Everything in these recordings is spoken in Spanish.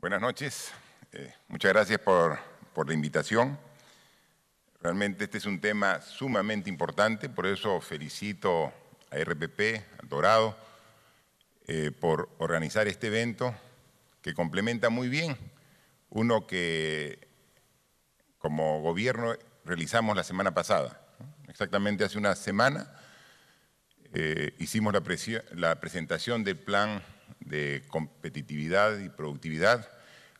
Buenas noches. Eh, muchas gracias por, la invitación. Realmente este es un tema sumamente importante, por eso felicito a RPP, a Dorado, eh, por organizar este evento que complementa muy bien uno que como gobierno realizamos la semana pasada. Exactamente hace una semana eh, hicimos la presentación del plan de competitividad y productividad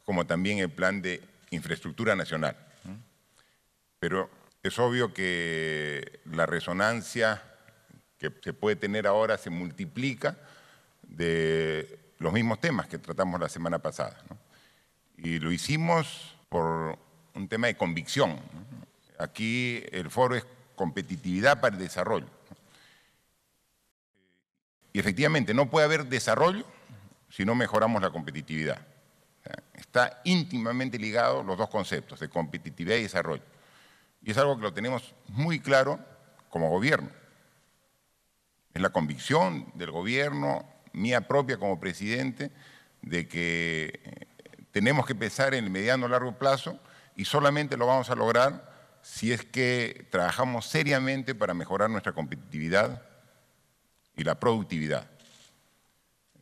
como también el plan de infraestructura nacional. Pero es obvio que la resonancia que se puede tener ahora se multiplica de los mismos temas que tratamos la semana pasada. Y lo hicimos por un tema de convicción. Aquí el foro es competitividad para el desarrollo. Y efectivamente, no puede haber desarrollo si no mejoramos la competitividad. Está íntimamente ligado los dos conceptos de competitividad y desarrollo. Y es algo que lo tenemos muy claro como gobierno. Es la convicción del gobierno, mía propia como presidente, de que eh, tenemos que pensar en el mediano o largo plazo y solamente lo vamos a lograr si es que trabajamos seriamente para mejorar nuestra competitividad y la productividad.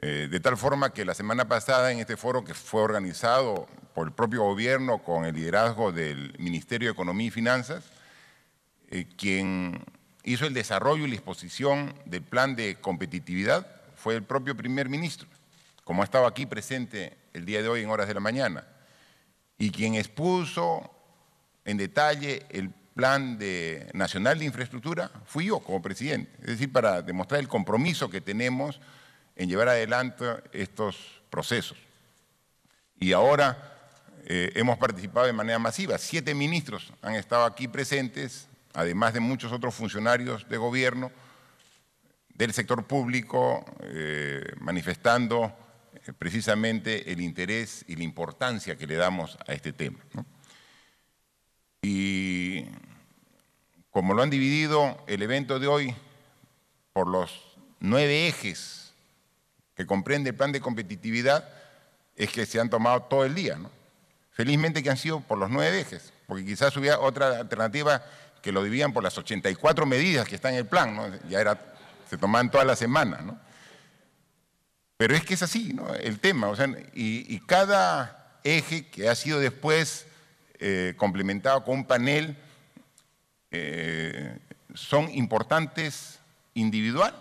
Eh, de tal forma que la semana pasada en este foro que fue organizado por el propio gobierno con el liderazgo del Ministerio de Economía y Finanzas, eh, quien hizo el desarrollo y la exposición del plan de competitividad fue el propio primer ministro, como ha estado aquí presente el día de hoy en horas de la mañana, y quien expuso en detalle el plan de, nacional de infraestructura fui yo como presidente, es decir, para demostrar el compromiso que tenemos en llevar adelante estos procesos. Y ahora eh, hemos participado de manera masiva. Siete ministros han estado aquí presentes, además de muchos otros funcionarios de gobierno del sector público, eh, manifestando eh, precisamente el interés y la importancia que le damos a este tema. Y como lo han dividido el evento de hoy por los nueve ejes que comprende el plan de competitividad es que se han tomado todo el día. ¿no? Felizmente que han sido por los nueve ejes, porque quizás hubiera otra alternativa que lo dividían por las 84 medidas que están en el plan, ya era, se tomaban toda la semana, ¿no? Pero es que es así ¿no? el tema, o sea, y, cada eje que ha sido después eh, complementado con un panel eh, son importantes individual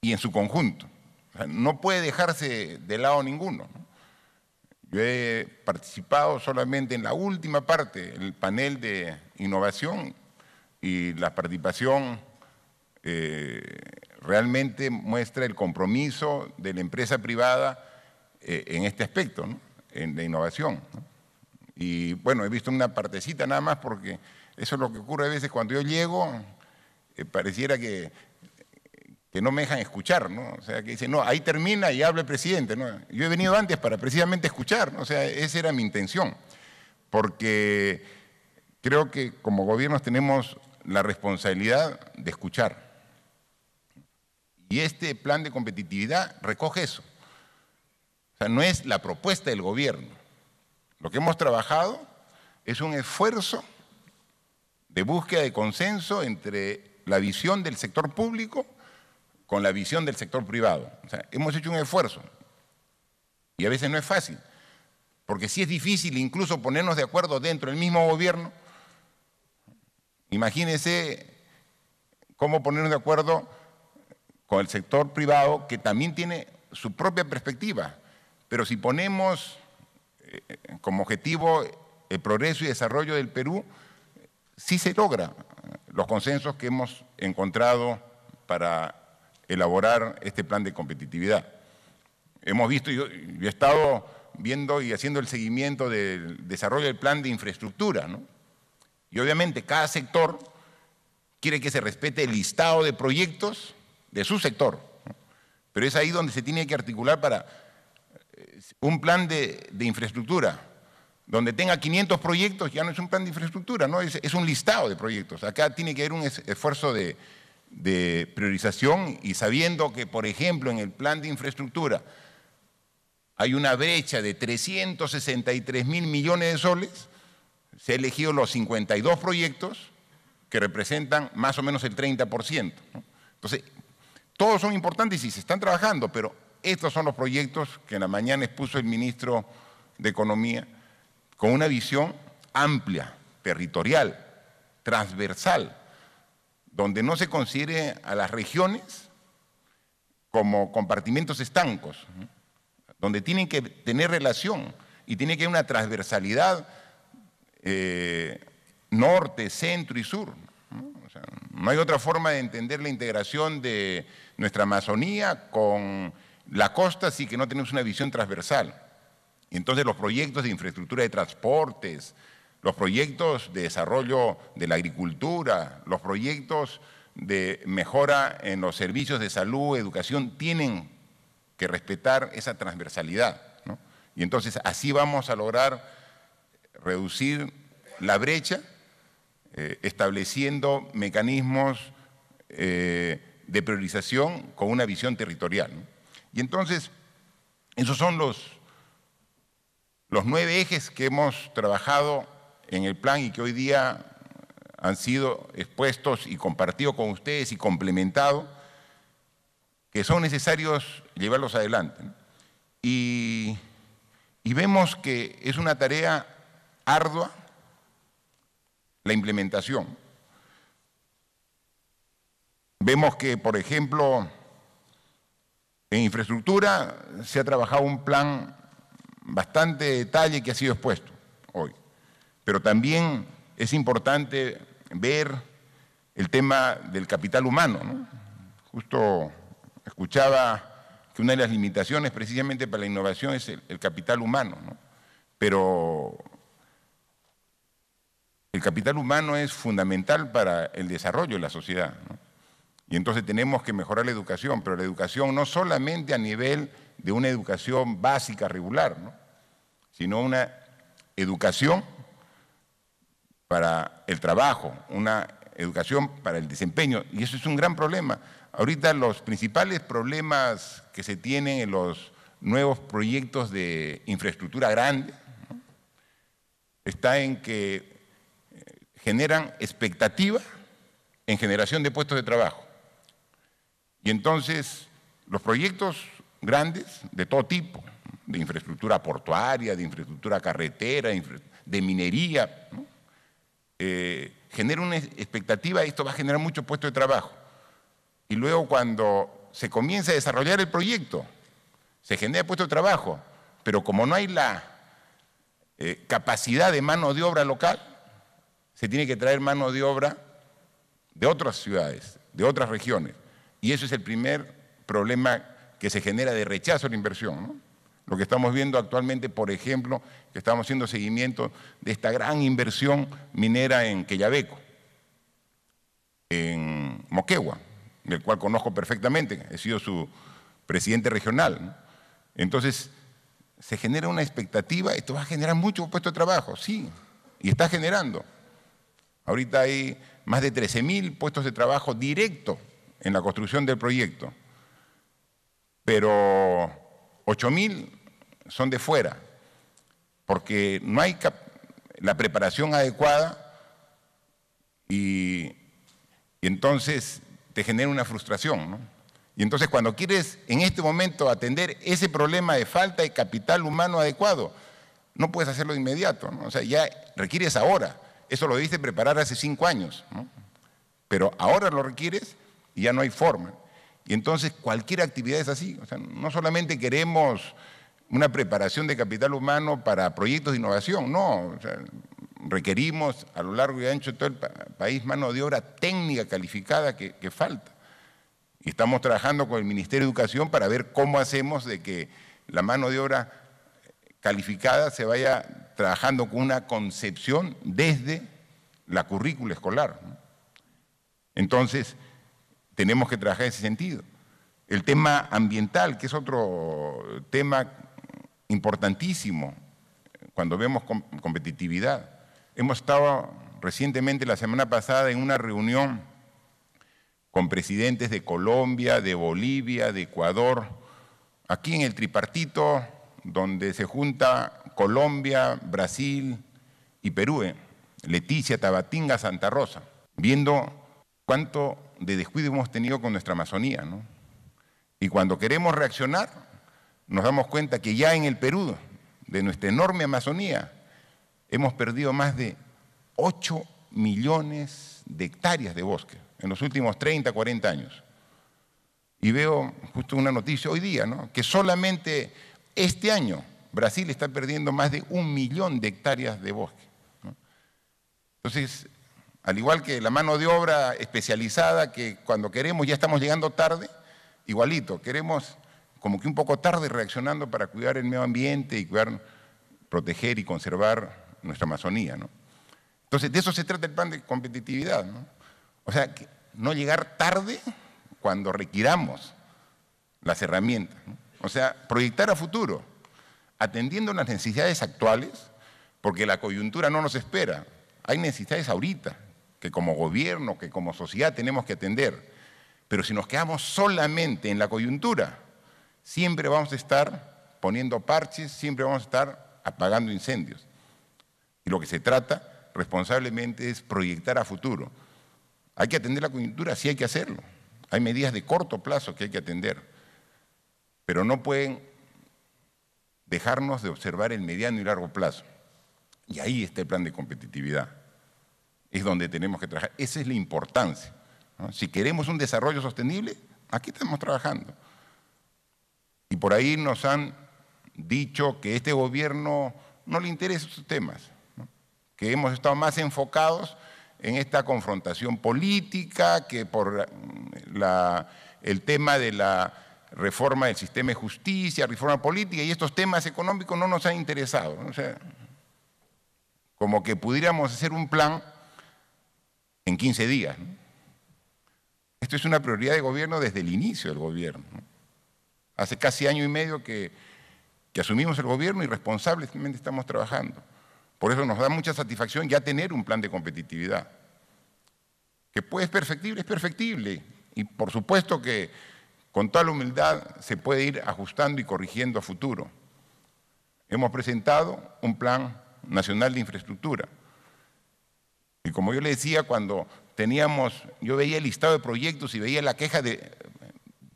y en su conjunto no puede dejarse de lado ninguno. Yo he participado solamente en la última parte, el panel de innovación, y la participación eh, realmente muestra el compromiso de la empresa privada eh, en este aspecto, en la innovación. Y bueno, he visto una partecita nada más porque eso es lo que ocurre a veces cuando yo llego, eh, pareciera que que no me dejan escuchar, ¿no? O sea, que dicen, no, ahí termina y habla el presidente, ¿no? Yo he venido antes para precisamente escuchar, ¿no? O sea, esa era mi intención, porque creo que como gobiernos tenemos la responsabilidad de escuchar. Y este plan de competitividad recoge eso. O sea, no es la propuesta del gobierno. Lo que hemos trabajado es un esfuerzo de búsqueda de consenso entre la visión del sector público con la visión del sector privado. O sea, hemos hecho un esfuerzo y a veces no es fácil, porque si es difícil incluso ponernos de acuerdo dentro del mismo gobierno, imagínense cómo ponernos de acuerdo con el sector privado que también tiene su propia perspectiva. Pero si ponemos eh, como objetivo el progreso y desarrollo del Perú, sí se logra los consensos que hemos encontrado para elaborar este plan de competitividad. Hemos visto, yo, he estado viendo y haciendo el seguimiento del desarrollo del plan de infraestructura, Y obviamente cada sector quiere que se respete el listado de proyectos de su sector. Pero es ahí donde se tiene que articular para eh, un plan de, infraestructura, donde tenga 500 proyectos, ya no es un plan de infraestructura, ¿no? es un listado de proyectos. Acá tiene que haber un esfuerzo de, de priorización y sabiendo que, por ejemplo, en el plan de infraestructura hay una brecha de 363 mil millones de soles, se han elegido los 52 proyectos que representan más o menos el 30%. Entonces, todos son importantes y se están trabajando, pero estos son los proyectos que en la mañana expuso el ministro de Economía con una visión amplia, territorial, transversal, donde no se considere a las regiones como compartimentos estancos, donde tienen que tener relación y tiene que haber una transversalidad eh, norte, centro y sur. ¿no? hay otra forma de entender la integración de nuestra Amazonía con la costa si que no tenemos una visión transversal. Entonces los proyectos de infraestructura de transportes, los proyectos de desarrollo de la agricultura, los proyectos de mejora en los servicios de salud, educación, tienen que respetar esa transversalidad. Y entonces así vamos a lograr reducir la brecha, eh, estableciendo mecanismos eh, de priorización con una visión territorial. Y entonces, esos son los, los nueve ejes que hemos trabajado en el plan y que hoy día han sido expuestos y compartidos con ustedes y complementados, que son necesarios llevarlos adelante. Y, vemos que es una tarea ardua la implementación. Vemos que, por ejemplo, en infraestructura se ha trabajado un plan bastante de detalle que ha sido expuesto. Pero también es importante ver el tema del capital humano. Justo escuchaba que una de las limitaciones precisamente para la innovación es el, capital humano, pero el capital humano es fundamental para el desarrollo de la sociedad. Y entonces tenemos que mejorar la educación, pero la educación no solamente a nivel de una educación básica regular, sino una educación para el trabajo, una educación para el desempeño, y eso es un gran problema. Ahorita los principales problemas que se tienen en los nuevos proyectos de infraestructura grande está en que eh, generan expectativa en generación de puestos de trabajo. Y entonces los proyectos grandes de todo tipo, de infraestructura portuaria, de infraestructura carretera, de minería, ¿no? Eh, genera una expectativa, esto va a generar muchos puestos de trabajo. Y luego cuando se comienza a desarrollar el proyecto, se genera puestos de trabajo, pero como no hay la eh, capacidad de mano de obra local, se tiene que traer mano de obra de otras ciudades, de otras regiones. Y eso es el primer problema que se genera de rechazo a la inversión. ¿no? Lo que estamos viendo actualmente, por ejemplo, que estamos haciendo seguimiento de esta gran inversión minera en Quellaveco, en Moquegua, del cual conozco perfectamente, he sido su presidente regional. Entonces, se genera una expectativa, esto va a generar muchos puestos de trabajo, sí, y está generando. Ahorita hay más de 13.000 puestos de trabajo directos en la construcción del proyecto. Pero mil son de fuera, porque no hay la preparación adecuada y, entonces te genera una frustración. ¿no? Y entonces cuando quieres en este momento atender ese problema de falta de capital humano adecuado, no puedes hacerlo de inmediato, ¿no? o sea, ya requieres ahora. Eso lo debiste preparar hace cinco años, pero ahora lo requieres y ya no hay forma. Y entonces cualquier actividad es así. O sea, no solamente queremos una preparación de capital humano para proyectos de innovación, no. requerimos a lo largo y ancho de todo el país mano de obra técnica calificada que, que falta. Y estamos trabajando con el Ministerio de Educación para ver cómo hacemos de que la mano de obra calificada se vaya trabajando con una concepción desde la currícula escolar. Entonces, tenemos que trabajar en ese sentido. El tema ambiental, que es otro tema importantísimo cuando vemos competitividad. Hemos estado recientemente, la semana pasada, en una reunión con presidentes de Colombia, de Bolivia, de Ecuador, aquí en el tripartito, donde se junta Colombia, Brasil y Perú, eh, Leticia, Tabatinga, Santa Rosa, viendo cuánto de descuido hemos tenido con nuestra Amazonía. Y cuando queremos reaccionar, nos damos cuenta que ya en el Perú, de nuestra enorme Amazonía, hemos perdido más de 8 millones de hectáreas de bosque en los últimos 30, 40 años. Y veo justo una noticia hoy día, que solamente este año Brasil está perdiendo más de un millón de hectáreas de bosque. Entonces, al igual que la mano de obra especializada que cuando queremos ya estamos llegando tarde, igualito, queremos como que un poco tarde reaccionando para cuidar el medio ambiente y cuidar, proteger y conservar nuestra Amazonía. Entonces, de eso se trata el plan de competitividad. ¿no? O sea, no llegar tarde cuando requiramos las herramientas. O sea, proyectar a futuro, atendiendo las necesidades actuales, porque la coyuntura no nos espera. Hay necesidades ahorita, que como gobierno, que como sociedad tenemos que atender. Pero si nos quedamos solamente en la coyuntura, siempre vamos a estar poniendo parches, siempre vamos a estar apagando incendios. Y lo que se trata responsablemente es proyectar a futuro. Hay que atender la coyuntura, sí hay que hacerlo. Hay medidas de corto plazo que hay que atender. Pero no pueden dejarnos de observar el mediano y largo plazo. Y ahí está el plan de competitividad es donde tenemos que trabajar. Esa es la importancia. Si queremos un desarrollo sostenible, aquí estamos trabajando. Y por ahí nos han dicho que este gobierno no le interesa sus temas, que hemos estado más enfocados en esta confrontación política que por el tema de la reforma del sistema de justicia, reforma política, y estos temas económicos no nos han interesado. como que pudiéramos hacer un plan en 15 días. Esto es una prioridad de gobierno desde el inicio del gobierno. Hace casi año y medio que, asumimos el gobierno y responsablemente estamos trabajando. Por eso nos da mucha satisfacción ya tener un plan de competitividad. Que puede ser perfectible, es perfectible. Y por supuesto que con toda la humildad se puede ir ajustando y corrigiendo a futuro. Hemos presentado un plan nacional de infraestructura y como yo le decía, cuando teníamos, yo veía el listado de proyectos y veía la queja de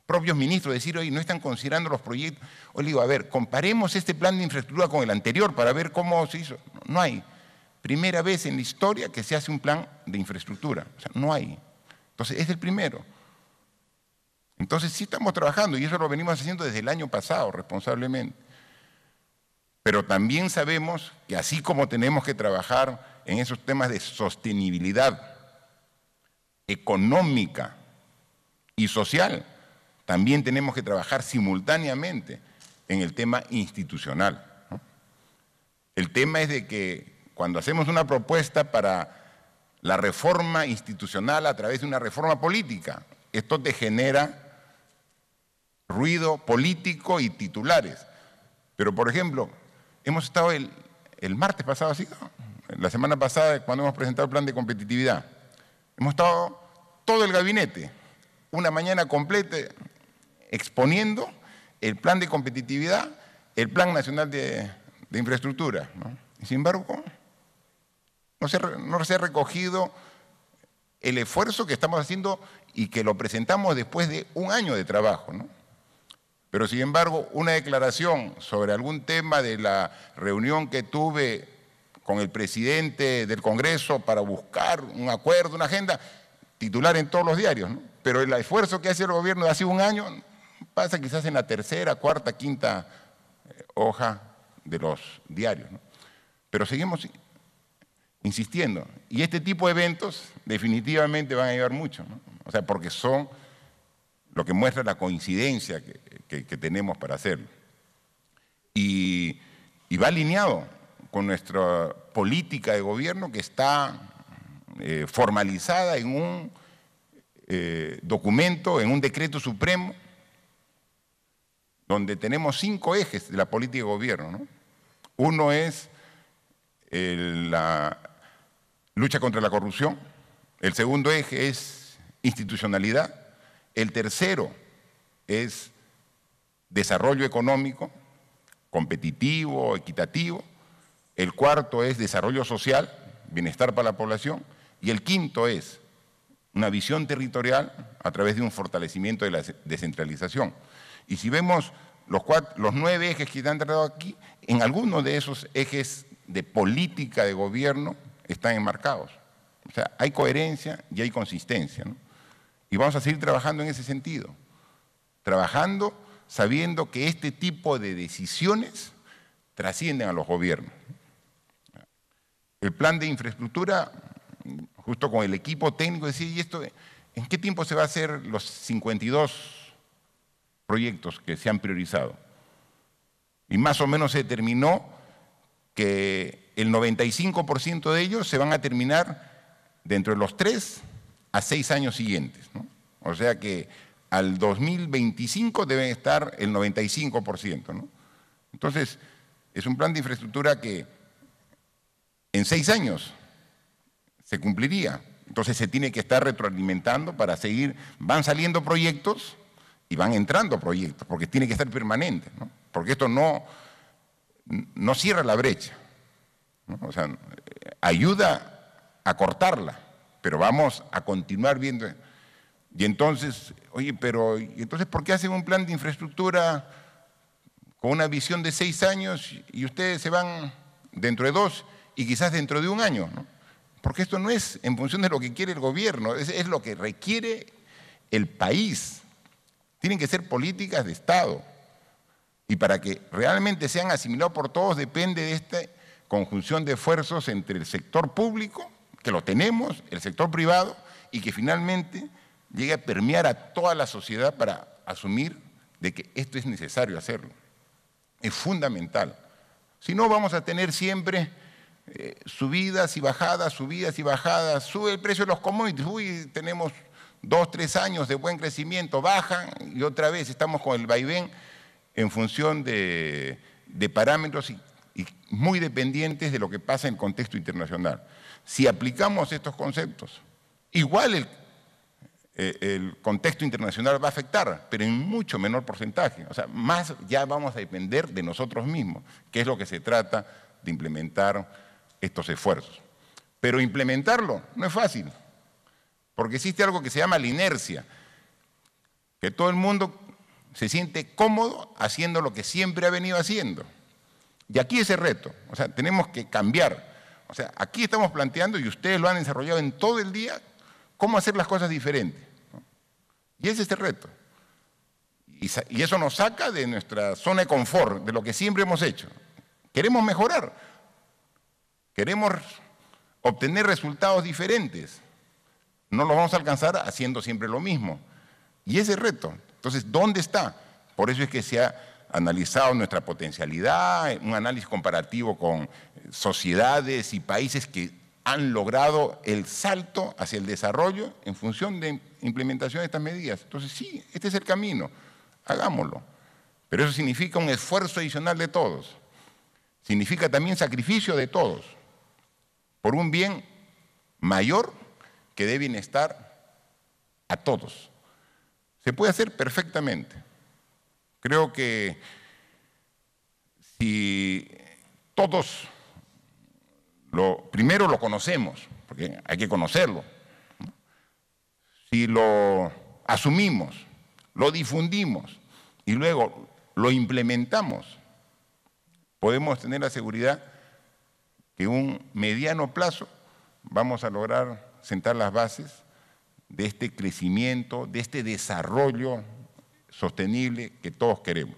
propios ministros, decir, oye, no están considerando los proyectos. Hoy le digo, a ver, comparemos este plan de infraestructura con el anterior para ver cómo se hizo. No hay. Primera vez en la historia que se hace un plan de infraestructura. O sea, no hay. Entonces, es el primero. Entonces, sí estamos trabajando y eso lo venimos haciendo desde el año pasado, responsablemente. Pero también sabemos que así como tenemos que trabajar en esos temas de sostenibilidad económica y social, también tenemos que trabajar simultáneamente en el tema institucional. El tema es de que cuando hacemos una propuesta para la reforma institucional a través de una reforma política, esto te genera ruido político y titulares. Pero, por ejemplo, hemos estado el, martes pasado así, la semana pasada, cuando hemos presentado el plan de competitividad, hemos estado todo el gabinete, una mañana completa, exponiendo el plan de competitividad, el plan nacional de, infraestructura. sin embargo, no se, no se ha recogido el esfuerzo que estamos haciendo y que lo presentamos después de un año de trabajo. Pero sin embargo, una declaración sobre algún tema de la reunión que tuve con el presidente del Congreso para buscar un acuerdo, una agenda, titular en todos los diarios, pero el esfuerzo que hace el gobierno de hace un año pasa quizás en la tercera, cuarta, quinta eh, hoja de los diarios. Pero seguimos insistiendo. Y este tipo de eventos definitivamente van a ayudar mucho, o sea, porque son lo que muestra la coincidencia que, tenemos para hacerlo. y va alineado con nuestra política de gobierno que está eh, formalizada en un eh, documento, en un decreto supremo, donde tenemos cinco ejes de la política de gobierno. Uno es la lucha contra la corrupción, el segundo eje es institucionalidad, el tercero es desarrollo económico, competitivo, equitativo, el cuarto es desarrollo social, bienestar para la población, y el quinto es una visión territorial a través de un fortalecimiento de la descentralización. Y si vemos los, nueve ejes que han tratado aquí, en algunos de esos ejes de política de gobierno están enmarcados. O sea, hay coherencia y hay consistencia. Y vamos a seguir trabajando en ese sentido, trabajando sabiendo que este tipo de decisiones trascienden a los gobiernos el plan de infraestructura, justo con el equipo técnico, decir, ¿y esto en qué tiempo se va a hacer los 52 proyectos que se han priorizado? Y más o menos se determinó que el 95% de ellos se van a terminar dentro de los 3 a 6 años siguientes. O sea que al 2025 deben estar el 95%. ¿no? Entonces, es un plan de infraestructura que en seis años se cumpliría. Entonces se tiene que estar retroalimentando para seguir, van saliendo proyectos y van entrando proyectos, porque tiene que estar permanente, ¿no? porque esto no, no cierra la brecha, o sea, ayuda a cortarla, pero vamos a continuar viendo. Y entonces, oye, pero entonces ¿por qué hacen un plan de infraestructura con una visión de seis años y ustedes se van dentro de dos? y quizás dentro de un año, ¿no? porque esto no es en función de lo que quiere el gobierno, es, lo que requiere el país. Tienen que ser políticas de Estado. Y para que realmente sean asimilados por todos depende de esta conjunción de esfuerzos entre el sector público, que lo tenemos, el sector privado, y que finalmente llegue a permear a toda la sociedad para asumir de que esto es necesario hacerlo. Es fundamental. Si no, vamos a tener siempre eh, subidas y bajadas, subidas y bajadas, sube el precio de los commodities, tenemos dos, tres años de buen crecimiento, baja y otra vez estamos con el vaivén en función de, parámetros y, muy dependientes de lo que pasa en el contexto internacional. Si aplicamos estos conceptos, igual el, eh, el contexto internacional va a afectar, pero en mucho menor porcentaje. O sea, más ya vamos a depender de nosotros mismos, que es lo que se trata de implementar estos esfuerzos. Pero implementarlo no es fácil, porque existe algo que se llama la inercia, que todo el mundo se siente cómodo haciendo lo que siempre ha venido haciendo. Y aquí es el reto, o sea, tenemos que cambiar. O sea, aquí estamos planteando, y ustedes lo han desarrollado en todo el día, cómo hacer las cosas diferentes. Y ese es el reto. Y eso nos saca de nuestra zona de confort, de lo que siempre hemos hecho. Queremos mejorar, Queremos obtener resultados diferentes. No los vamos a alcanzar haciendo siempre lo mismo. Y ese reto, entonces, ¿dónde está? Por eso es que se ha analizado nuestra potencialidad, un análisis comparativo con sociedades y países que han logrado el salto hacia el desarrollo en función de implementación de estas medidas. Entonces, sí, este es el camino, hagámoslo. Pero eso significa un esfuerzo adicional de todos. Significa también sacrificio de todos por un bien mayor que dé bienestar a todos. Se puede hacer perfectamente. Creo que si todos lo, primero lo conocemos, porque hay que conocerlo, si lo asumimos, lo difundimos y luego lo implementamos, podemos tener la seguridad que un mediano plazo vamos a lograr sentar las bases de este crecimiento, de este desarrollo sostenible que todos queremos.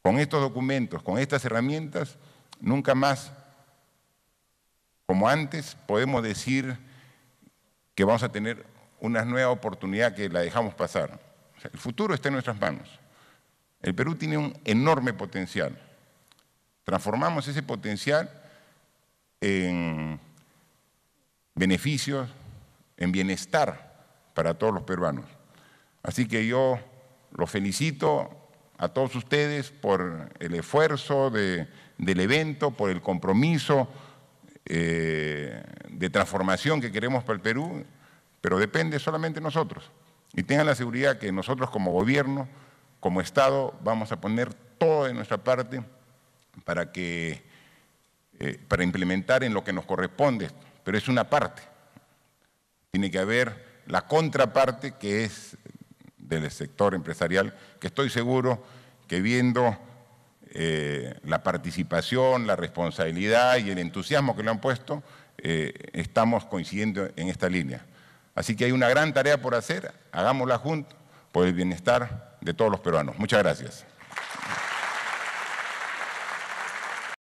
Con estos documentos, con estas herramientas, nunca más, como antes, podemos decir que vamos a tener una nueva oportunidad que la dejamos pasar. el futuro está en nuestras manos. El Perú tiene un enorme potencial Transformamos ese potencial en beneficios, en bienestar para todos los peruanos. Así que yo los felicito a todos ustedes por el esfuerzo del evento, por el compromiso eh, de transformación que queremos para el Perú, pero depende solamente de nosotros. Y tengan la seguridad que nosotros como gobierno, como Estado, vamos a poner todo de nuestra parte para, que, eh, para implementar en lo que nos corresponde, pero es una parte. Tiene que haber la contraparte que es del sector empresarial, que estoy seguro que viendo eh, la participación, la responsabilidad y el entusiasmo que le han puesto, eh, estamos coincidiendo en esta línea. Así que hay una gran tarea por hacer, hagámosla juntos por el bienestar de todos los peruanos. Muchas gracias.